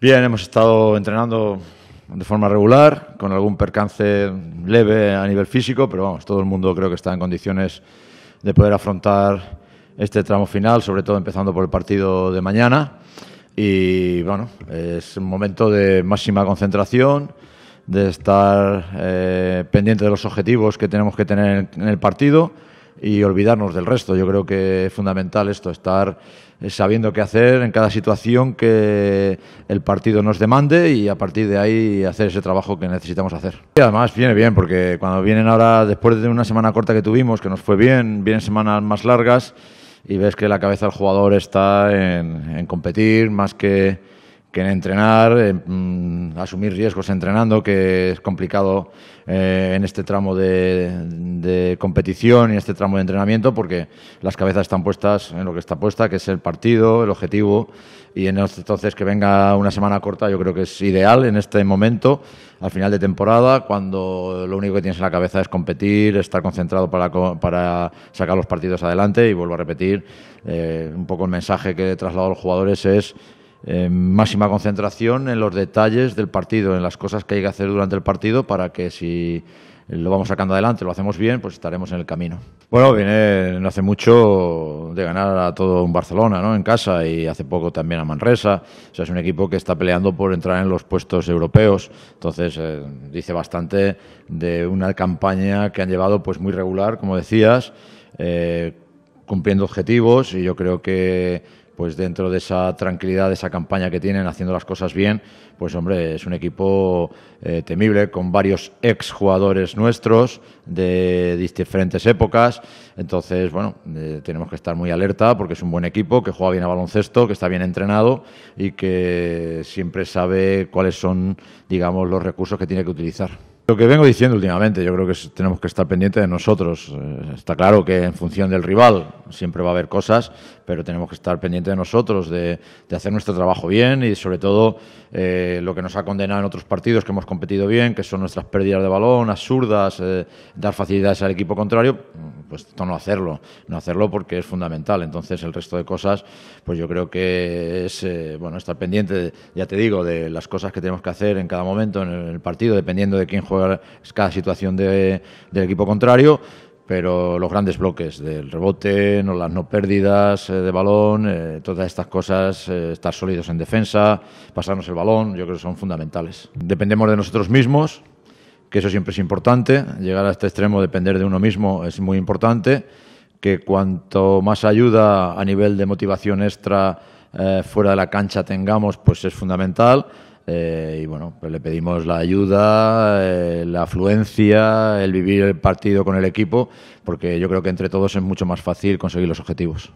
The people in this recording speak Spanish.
Bien, hemos estado entrenando de forma regular, con algún percance leve a nivel físico, pero vamos, todo el mundo creo que está en condiciones de poder afrontar este tramo final, sobre todo empezando por el partido de mañana. Y bueno, es un momento de máxima concentración, de estar eh, pendiente de los objetivos que tenemos que tener en el partido y olvidarnos del resto. Yo creo que es fundamental esto, estar eh, sabiendo qué hacer en cada situación que el partido nos demande y a partir de ahí hacer ese trabajo que necesitamos hacer. Y además viene bien, porque cuando vienen ahora, después de una semana corta que tuvimos, que nos fue bien, vienen semanas más largas y ves que la cabeza del jugador está en, en competir más que que en entrenar, eh, mm, asumir riesgos entrenando, que es complicado eh, en este tramo de, competición y en este tramo de entrenamiento, porque las cabezas están puestas en lo que está puesta, que es el partido, el objetivo, y en este entonces que venga una semana corta yo creo que es ideal en este momento, al final de temporada, cuando lo único que tienes en la cabeza es competir, estar concentrado para, sacar los partidos adelante, y vuelvo a repetir, eh, un poco el mensaje que he trasladado a los jugadores es eh, máxima concentración en los detalles del partido, en las cosas que hay que hacer durante el partido para que si lo vamos sacando adelante, lo hacemos bien, pues estaremos en el camino. Bueno, viene no hace mucho de ganar a todo un Barcelona, ¿no? En casa y hace poco también a Manresa. O sea, es un equipo que está peleando por entrar en los puestos europeos. Entonces, eh, dice bastante de una campaña que han llevado pues muy regular, como decías, eh, cumpliendo objetivos y yo creo que pues dentro de esa tranquilidad, de esa campaña que tienen, haciendo las cosas bien, pues hombre, es un equipo eh, temible con varios ex jugadores nuestros de diferentes épocas. Entonces, bueno, eh, tenemos que estar muy alerta porque es un buen equipo que juega bien a baloncesto, que está bien entrenado y que siempre sabe cuáles son, digamos, los recursos que tiene que utilizar. Lo que vengo diciendo últimamente, yo creo que tenemos que estar pendientes de nosotros. Eh, está claro que en función del rival siempre va a haber cosas, pero tenemos que estar pendientes de nosotros, de, hacer nuestro trabajo bien y sobre todo eh, lo que nos ha condenado en otros partidos que hemos competido bien, que son nuestras pérdidas de balón absurdas, eh, dar facilidades al equipo contrario, pues esto no hacerlo, no hacerlo porque es fundamental. Entonces el resto de cosas, pues yo creo que es eh, bueno estar pendiente, ya te digo, de las cosas que tenemos que hacer en cada momento en el partido, dependiendo de quién juega cada situación de, del equipo contrario pero los grandes bloques del rebote, las no pérdidas eh, de balón, eh, todas estas cosas, eh, estar sólidos en defensa, pasarnos el balón, yo creo que son fundamentales. Dependemos de nosotros mismos, que eso siempre es importante, llegar a este extremo, depender de uno mismo es muy importante, que cuanto más ayuda a nivel de motivación extra fuera de la cancha tengamos, pues es fundamental. Eh, y bueno, pues le pedimos la ayuda, eh, la afluencia, el vivir el partido con el equipo, porque yo creo que entre todos es mucho más fácil conseguir los objetivos.